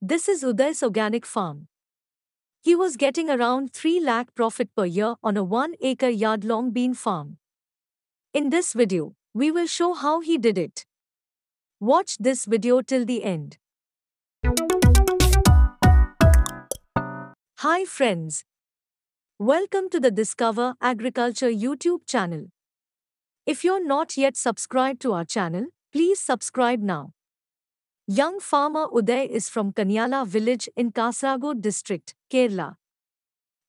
This is Uday's organic farm. He was getting around 3 lakh profit per year on a 1-acre yard long bean farm. In this video, we will show how he did it. Watch this video till the end. Hi friends. Welcome to the Discover Agriculture YouTube channel. If you're not yet subscribed to our channel, please subscribe now. Young farmer Uday is from Kanyala village in Kasaragod district, Kerala.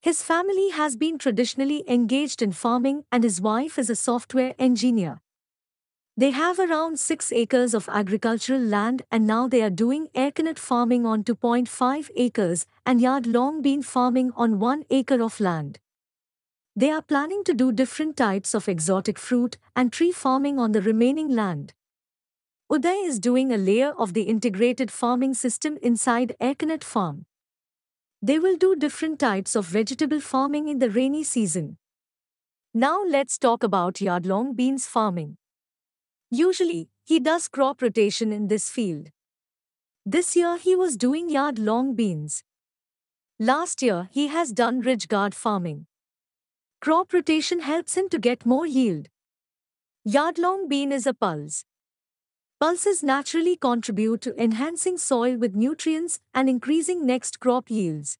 His family has been traditionally engaged in farming and his wife is a software engineer. They have around 6 acres of agricultural land and now they are doing aircanet farming on 2.5 acres and yard-long bean farming on 1 acre of land. They are planning to do different types of exotic fruit and tree farming on the remaining land. Uday is doing a layer of the integrated farming system inside Airconnect Farm. They will do different types of vegetable farming in the rainy season. Now let's talk about yardlong beans farming. Usually, he does crop rotation in this field. This year he was doing yardlong beans. Last year he has done ridge guard farming. Crop rotation helps him to get more yield. Yardlong bean is a pulse, Pulses naturally contribute to enhancing soil with nutrients and increasing next crop yields.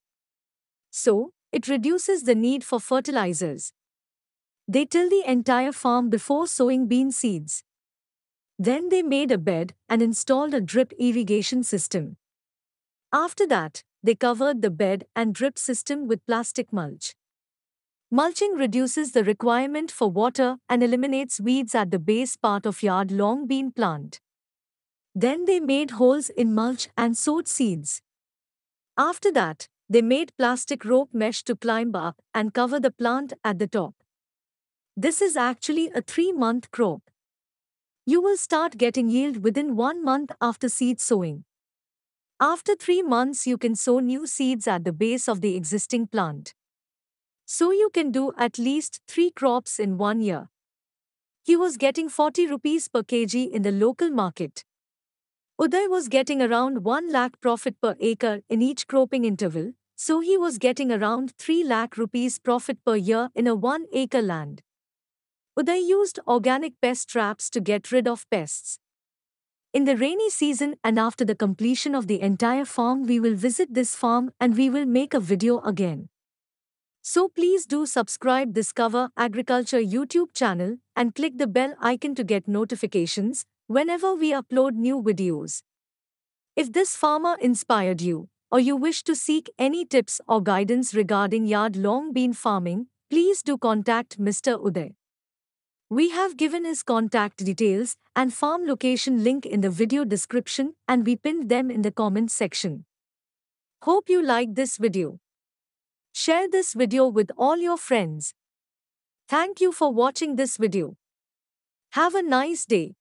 So, it reduces the need for fertilizers. They till the entire farm before sowing bean seeds. Then they made a bed and installed a drip irrigation system. After that, they covered the bed and drip system with plastic mulch. Mulching reduces the requirement for water and eliminates weeds at the base part of yard long bean plant. Then they made holes in mulch and sowed seeds. After that, they made plastic rope mesh to climb up and cover the plant at the top. This is actually a three month crop. You will start getting yield within one month after seed sowing. After three months, you can sow new seeds at the base of the existing plant. So you can do at least three crops in one year. He was getting 40 rupees per kg in the local market. Uday was getting around 1 lakh profit per acre in each cropping interval, so he was getting around 3 lakh rupees profit per year in a 1 acre land. Uday used organic pest traps to get rid of pests. In the rainy season and after the completion of the entire farm, we will visit this farm and we will make a video again. So please do subscribe Discover Agriculture YouTube channel and click the bell icon to get notifications whenever we upload new videos. If this farmer inspired you, or you wish to seek any tips or guidance regarding yard long bean farming, please do contact Mr. Uday. We have given his contact details and farm location link in the video description and we pinned them in the comment section. Hope you like this video. Share this video with all your friends. Thank you for watching this video. Have a nice day.